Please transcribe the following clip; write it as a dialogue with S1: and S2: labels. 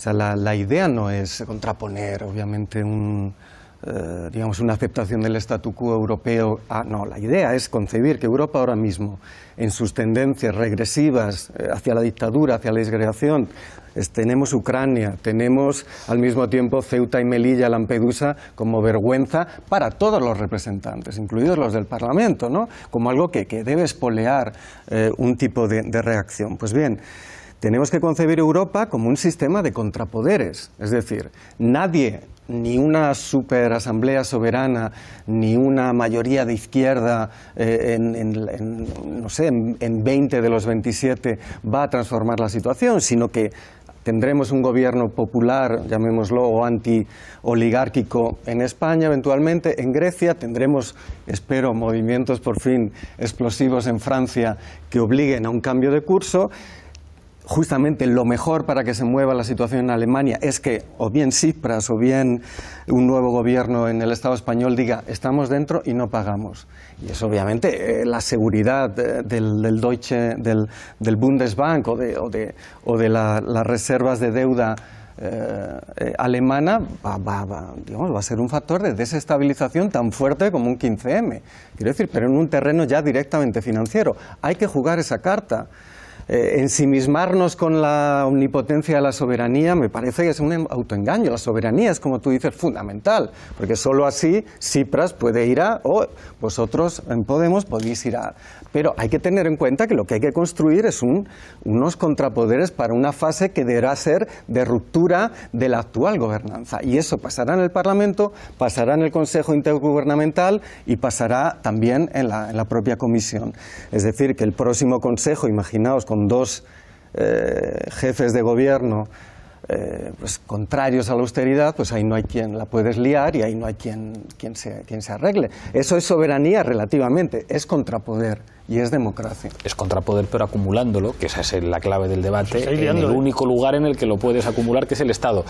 S1: O sea, la, idea no es contraponer, obviamente, un, eh, digamos, una aceptación del statu quo europeo. A, ah, no, la idea es concebir que Europa ahora mismo, en sus tendencias regresivas eh, hacia la dictadura, hacia la desgraciación, tenemos Ucrania, tenemos al mismo tiempo Ceuta y Melilla, Lampedusa, como vergüenza para todos los representantes, incluidos los del Parlamento, ¿no? como algo que, que debe espolear eh, un tipo de, de reacción. Pues bien, tenemos que concebir Europa como un sistema de contrapoderes, es decir, nadie, ni una superasamblea soberana, ni una mayoría de izquierda eh, en, no sé, en, 20 de los 27 va a transformar la situación, sino que tendremos un gobierno popular, llamémoslo, o anti-oligárquico en España eventualmente, en Grecia tendremos, espero, movimientos por fin explosivos en Francia que obliguen a un cambio de curso justamente lo mejor para que se mueva la situación en Alemania es que o bien Tsipras o bien un nuevo gobierno en el Estado español diga estamos dentro y no pagamos. Y es obviamente eh, la seguridad eh, del, del, Deutsche, del, Bundesbank o de, o de, o de las reservas de deuda. Eh, alemana va, va a ser un factor de desestabilización tan fuerte como un 15M. Quiero decir, pero en un terreno ya directamente financiero. Hay que jugar esa carta. Eh, ensimismarnos con la omnipotencia de la soberanía me parece que es un autoengaño. La soberanía es, como tú dices, fundamental, porque solo así Cipras puede ir a, o vosotros en Podemos podéis ir a. Pero hay que tener en cuenta que lo que hay que construir es un, unos contrapoderes para una fase que deberá ser de ruptura de la actual gobernanza. Y eso pasará en el Parlamento, pasará en el Consejo Intergubernamental y pasará también en la, en la propia Comisión. Es decir, que el próximo Consejo, imaginaos, con dos eh, jefes de gobierno eh, pues, contrarios a la austeridad, pues ahí no hay quien la puedes liar y ahí no hay quien, quien, se, quien se arregle. Eso es soberanía relativamente, es contrapoder y es democracia. Es contrapoder, pero acumulándolo, que esa es la clave del debate, pues en el ¿eh? único lugar en el que lo puedes acumular, que es el Estado.